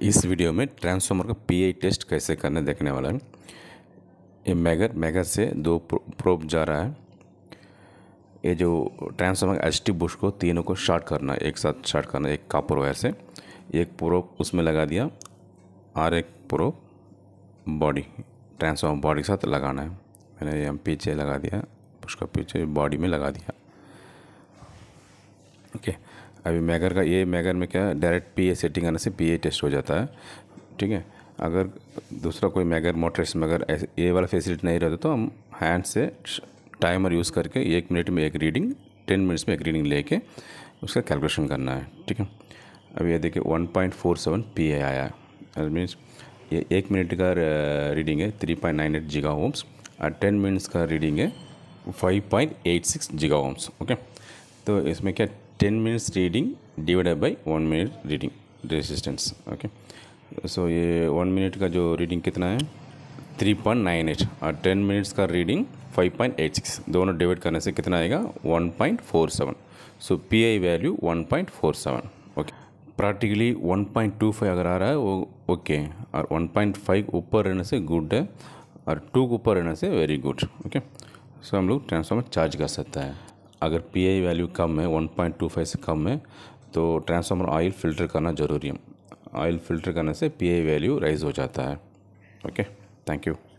इस वीडियो में ट्रांसफार्मर का पीआई टेस्ट कैसे करने देखने वाला है ये मैगर मैगर से दो प्रोब जा रहा है ये जो ट्रांसफार्मर का एच बुश को तीनों को शार्ट करना है एक साथ शार्ट करना है एक कापर वायर से एक प्रोब उसमें लगा दिया और एक प्रोब बॉडी ट्रांसफार्मर बॉडी के साथ लगाना है मैंने यहाँ पीछे लगा दिया उसका पीछे बॉडी में लगा दिया ओके okay. अभी मैगर का ये मैगर में क्या डायरेक्ट पी ए सेटिंग आने से पी ए टेस्ट हो जाता है ठीक है अगर दूसरा कोई मैगर मोटरेस में ये वाला फैसिलिटी नहीं रहता तो हम हैंड से टाइमर यूज़ करके एक मिनट में एक रीडिंग टेन मिनट्स में एक रीडिंग लेके उसका कैलकुलेशन करना है ठीक है अभी ये देखिए one point four seven P A आया है मीन्स ये एक मिनट का रीडिंग है three point nine eight giga ohms और टेन मिनट्स का रीडिंग है five point eight six giga ohms okay तो इसमें क्या 10 minutes reading divided by 1 minute reading resistance okay so ये वन मिनट का जो रीडिंग कितना है 3.98 और 10 मिनट्स का रीडिंग 5.86 दोनों डिवाइड करने से कितना आएगा 1.47 so P I value seven okay practically five अगर आ रहा है वो ओके वन और 1.5 ऊपर रहने से गुड है और टू के ऊपर रहने से वेरी गुड ओके सो हम लोग ट्रांसफार्मर चार्ज कर सकते हैं अगर पी आई वैल्यू कम है वन पॉइंट टू फाइव से कम है तो ट्रांसफार्मर ऑयल फ़िल्टर करना ज़रूरी है ऑयल फ़िल्टर करने से पी आई वैल्यू राइज़ हो जाता है ओके थैंक यू